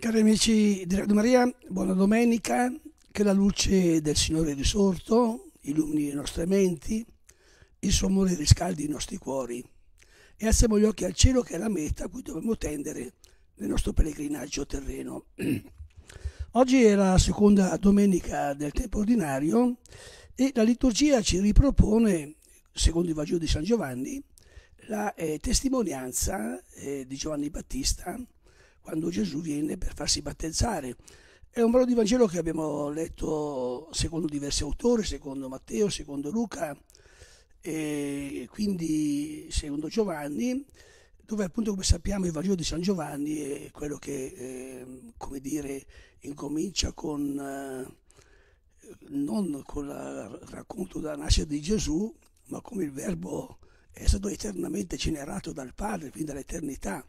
Cari amici di Radio Maria, buona domenica, che la luce del Signore risorto illumini le nostre menti, il suo amore riscaldi i nostri cuori e alziamo gli occhi al cielo che è la meta a cui dobbiamo tendere nel nostro pellegrinaggio terreno. Oggi è la seconda domenica del tempo ordinario e la liturgia ci ripropone, secondo il Vangelo di San Giovanni, la eh, testimonianza eh, di Giovanni Battista quando Gesù viene per farsi battezzare. È un brano di Vangelo che abbiamo letto secondo diversi autori, secondo Matteo, secondo Luca e quindi secondo Giovanni, dove appunto come sappiamo il Vangelo di San Giovanni è quello che, eh, come dire, incomincia con, eh, non con il racconto della nascita di Gesù, ma come il verbo è stato eternamente generato dal Padre, quindi dall'eternità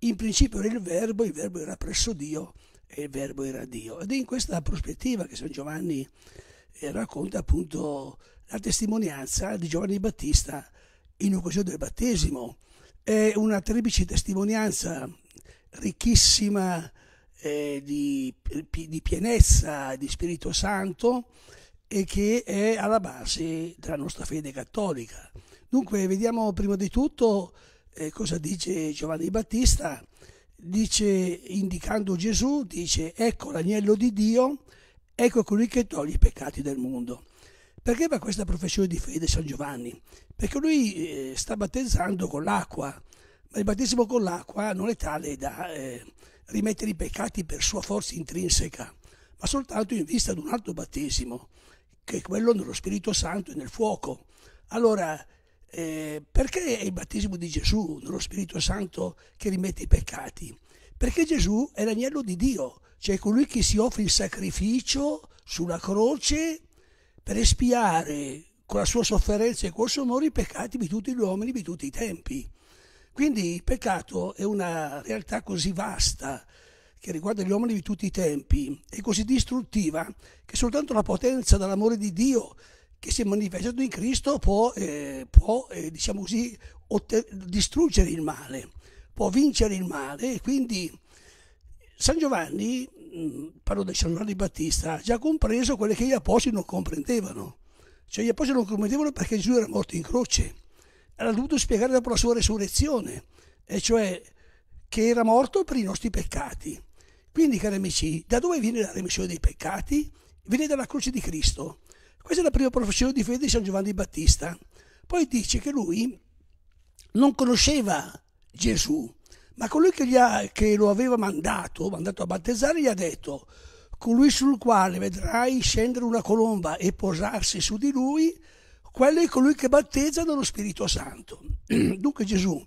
in principio era il verbo, il verbo era presso Dio e il verbo era Dio. Ed è in questa prospettiva che San Giovanni eh, racconta appunto la testimonianza di Giovanni Battista in occasione del battesimo. È una triplice testimonianza ricchissima eh, di, di pienezza, di Spirito Santo e che è alla base della nostra fede cattolica. Dunque vediamo prima di tutto eh, cosa dice Giovanni Battista? Dice, indicando Gesù, dice, ecco l'agnello di Dio, ecco colui che toglie i peccati del mondo. Perché fa questa professione di fede San Giovanni? Perché lui eh, sta battezzando con l'acqua, ma il battesimo con l'acqua non è tale da eh, rimettere i peccati per sua forza intrinseca, ma soltanto in vista di un altro battesimo, che è quello nello Spirito Santo e nel fuoco. Allora, eh, perché è il battesimo di Gesù, dello Spirito Santo che rimette i peccati? Perché Gesù è l'agnello di Dio, cioè colui che si offre il sacrificio sulla croce per espiare con la sua sofferenza e col suo amore i peccati di tutti gli uomini, di tutti i tempi. Quindi il peccato è una realtà così vasta che riguarda gli uomini di tutti i tempi, e così distruttiva che soltanto la potenza dell'amore di Dio che si è manifestato in Cristo può, eh, può eh, diciamo così, otter- distruggere il male, può vincere il male e quindi San Giovanni, mm, parlo del San Giovanni Battista, ha già compreso quelle che gli apostoli non comprendevano. Cioè gli apostoli non comprendevano perché Gesù era morto in croce. Era dovuto spiegare dopo la sua resurrezione, e cioè che era morto per i nostri peccati. Quindi, cari amici, da dove viene la remissione dei peccati? Viene dalla croce di Cristo. Questa è la prima professione di fede di San Giovanni Battista. Poi dice che lui non conosceva Gesù, ma colui che, ha, che lo aveva mandato, mandato a battezzare, gli ha detto, colui sul quale vedrai scendere una colomba e posarsi su di lui, quello è colui che battezza nello Spirito Santo. Dunque Gesù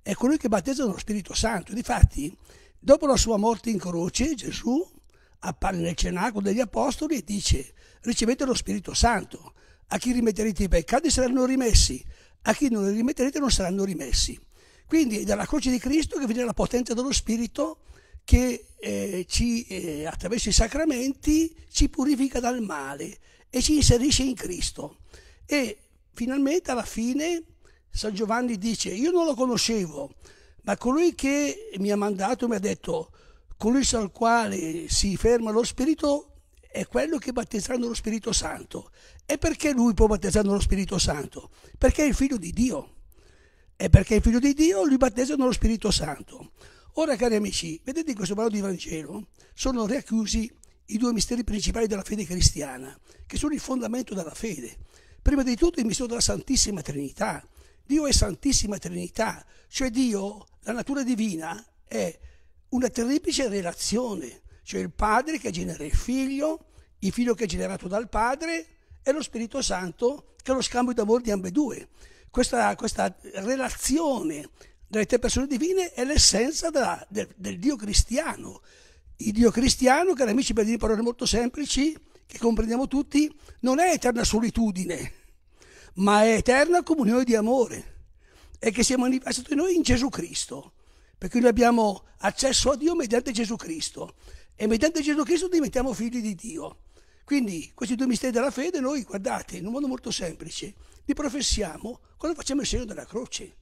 è colui che battezza nello Spirito Santo. Difatti, dopo la sua morte in croce, Gesù appare nel cenacolo degli Apostoli e dice ricevete lo Spirito Santo. A chi rimetterete i peccati saranno rimessi, a chi non li rimetterete non saranno rimessi. Quindi è dalla croce di Cristo che viene la potenza dello Spirito che eh, ci, eh, attraverso i sacramenti ci purifica dal male e ci inserisce in Cristo. E finalmente alla fine San Giovanni dice, io non lo conoscevo, ma colui che mi ha mandato mi ha detto, colui sul quale si ferma lo Spirito è quello che battezzano lo Spirito Santo. E perché lui può battezzare lo Spirito Santo? Perché è il figlio di Dio. E perché è il figlio di Dio lui battezzano lo Spirito Santo. Ora, cari amici, vedete in questo brano di Vangelo sono racchiusi i due misteri principali della fede cristiana, che sono il fondamento della fede. Prima di tutto il mistero della Santissima Trinità. Dio è Santissima Trinità, cioè Dio, la natura divina, è una triplice relazione, cioè il Padre che genera il Figlio, il figlio che è generato dal padre e lo Spirito Santo che è lo scambio d'amore di ambedue. Questa, questa relazione delle tre persone divine è l'essenza della, del, del, Dio cristiano. Il Dio cristiano, cari amici, per dire parole molto semplici, che comprendiamo tutti, non è eterna solitudine, ma è eterna comunione di amore e che si è manifestato in noi in Gesù Cristo, perché noi abbiamo accesso a Dio mediante Gesù Cristo e mediante Gesù Cristo diventiamo figli di Dio. Quindi questi due misteri della fede noi, guardate, in un modo molto semplice, li professiamo quando facciamo il segno della croce.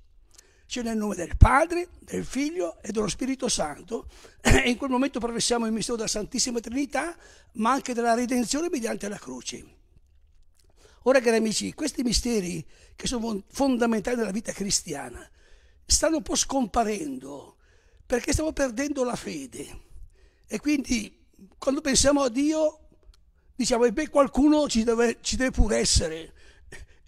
Cioè nel nome del Padre, del Figlio e dello Spirito Santo. E in quel momento professiamo il mistero della Santissima Trinità, ma anche della redenzione mediante la croce. Ora, cari amici, questi misteri che sono fondamentali nella vita cristiana stanno un po' scomparendo perché stiamo perdendo la fede. E quindi quando pensiamo a Dio diciamo, e beh, qualcuno ci deve, ci deve pur essere.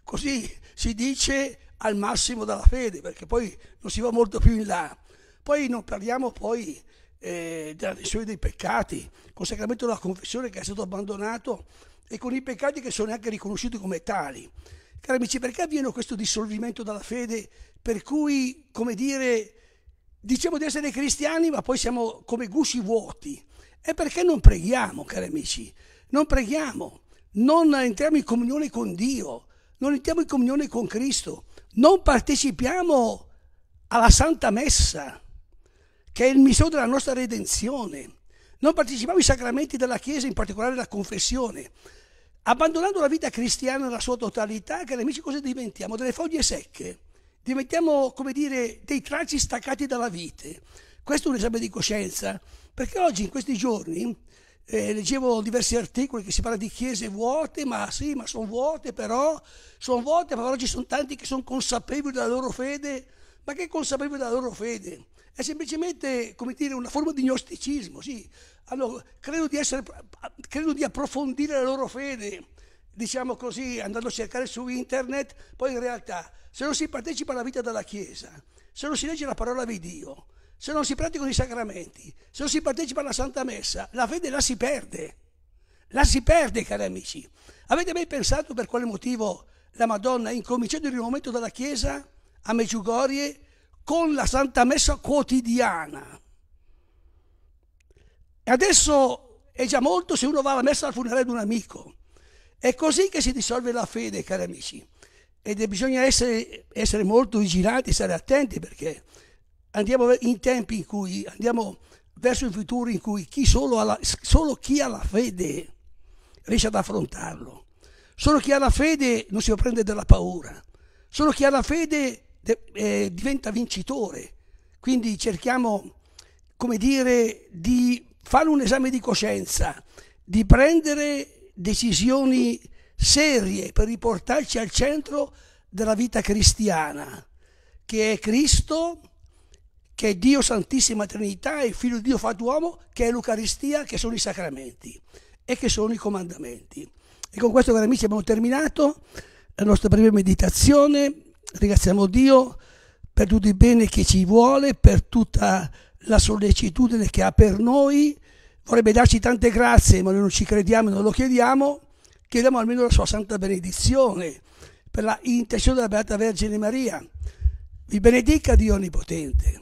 Così si dice al massimo della fede, perché poi non si va molto più in là. Poi non parliamo poi eh, della remissione dei peccati, con sacramento della confessione che è stato abbandonato e con i peccati che sono anche riconosciuti come tali. Cari amici, perché avviene questo dissolvimento dalla fede per cui, come dire, diciamo di essere cristiani ma poi siamo come gusci vuoti? E perché non preghiamo, cari amici non preghiamo, non entriamo in comunione con Dio, non entriamo in comunione con Cristo, non partecipiamo alla Santa Messa, che è il misero della nostra redenzione, non partecipiamo ai sacramenti della Chiesa, in particolare la confessione. Abbandonando la vita cristiana nella sua totalità, cari amici, cosa diventiamo? Delle foglie secche, diventiamo, come dire, dei tracci staccati dalla vite. Questo è un esame di coscienza, perché oggi, in questi giorni, eh, leggevo diversi articoli che si parla di chiese vuote, ma sì, ma sono vuote però, sono vuote, ma ci sono tanti che sono consapevoli della loro fede, ma che consapevoli della loro fede? È semplicemente, come dire, una forma di gnosticismo, sì. Allora, credo di, essere, credo di approfondire la loro fede, diciamo così, andando a cercare su internet, poi in realtà, se non si partecipa alla vita della Chiesa, se non si legge la parola di Dio, se non si praticano i sacramenti, se non si partecipa alla Santa Messa, la fede la si perde. La si perde, cari amici. Avete mai pensato per quale motivo la Madonna, incominciando il rinnovamento della Chiesa a Meggiugorie, con la Santa Messa quotidiana? E adesso è già molto se uno va alla messa al funerale di un amico. È così che si dissolve la fede, cari amici. Ed bisogna essere, essere molto vigilanti, stare attenti perché andiamo in tempi in cui andiamo verso il futuro in cui chi solo, ha la, solo chi ha la fede riesce ad affrontarlo. Solo chi ha la fede non si prende dalla paura. Solo chi ha la fede eh, diventa vincitore. Quindi cerchiamo, come dire, di fare un esame di coscienza, di prendere decisioni serie per riportarci al centro della vita cristiana, che è Cristo che è Dio Santissima Trinità e Figlio di Dio fatto uomo, che è l'Eucaristia, che sono i sacramenti e che sono i comandamenti. E con questo, cari amici, abbiamo terminato la nostra breve meditazione. Ringraziamo Dio per tutto il bene che ci vuole, per tutta la sollecitudine che ha per noi. Vorrebbe darci tante grazie, ma noi non ci crediamo e non lo chiediamo. Chiediamo almeno la sua santa benedizione per la intenzione della Beata Vergine Maria. Vi benedica Dio Onnipotente.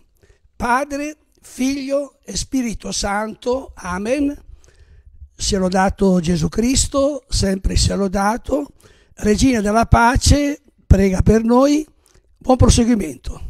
Padre, Figlio e Spirito Santo. Amen. Sia lodato Gesù Cristo, sempre sia lodato. Regina della pace, prega per noi. Buon proseguimento.